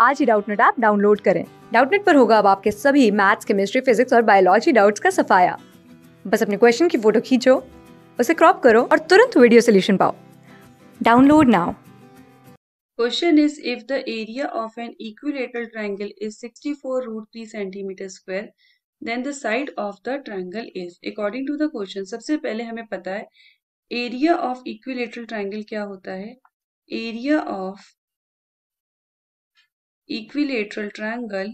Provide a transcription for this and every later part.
आज ही Doubtnut app download करें डाउटनेट पर होगा अब आपके सभी मैथ्स केमिस्ट्री फिजिक्स और बायोलॉजी डाउट्स का सफाया बस अपने क्वेश्चन की फोटो खींचो उसे क्रॉप करो और तुरंत वीडियो सोल्यूशन पाओ download now Question is if the area of an equilateral triangle is 64 root 3 centimeter square, then the side of the triangle is. According to the question, सबसे पहले हमें पता है एरिया ऑफ इक्विलेटरल ट्राइंगल क्या होता है area of equilateral triangle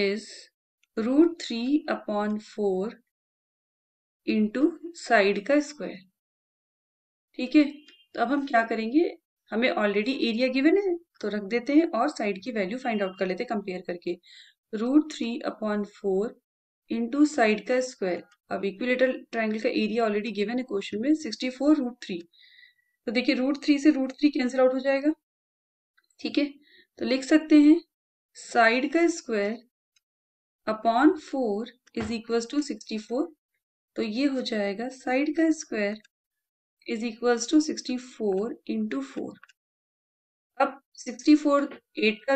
is root three upon four into side का square ठीक है तो अब हम क्या करेंगे हमें ऑलरेडी एरिया गिवन है तो रख देते हैं और साइड की वैल्यू फाइंड आउट कर लेते हैं कंपेयर करके root three upon four into side का स्क्वायर अब इक्विलेटर ट्राइंगल का एरिया ऑलरेडी गिवन है क्वेश्चन में सिक्सटी फोर रूट थ्री तो देखिए रूट थ्री से रूट थ्री कैंसिल आउट हो जाएगा ठीक है तो लिख सकते हैं साइड का square upon four is equal to sixty four तो ये हो जाएगा साइड का square is equal to sixty four into four अब सिक्सटी फोर एट का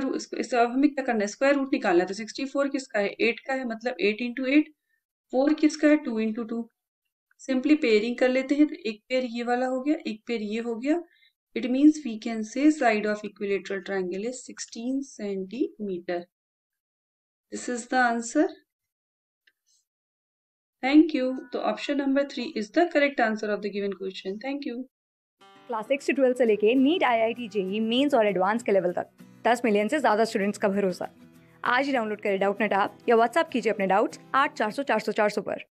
अब हमें क्या करना है स्क्वायर रूट निकालना है तो सिक्सटी फोर किसका है एट का है मतलब एट इंटू एट फोर किसका है two into two simply pairing कर लेते हैं तो एक पेयर ये वाला हो गया एक पेयर ये हो गया It means we can say side of equilateral triangle is 16 centimeter. This is the answer. Thank you. तो option number three is the correct answer of the given question thank you class six से twelfth से लेके NEET I I T JEE mains और advance के level तक दस million से ज़्यादा स्टूडेंट्स का भरोसा आज ही डाउनलोड करें डाउट नेट आप या व्हाट्सअप कीजिए अपने डाउट्स आठ चार सौ चार सौ चार सौ पर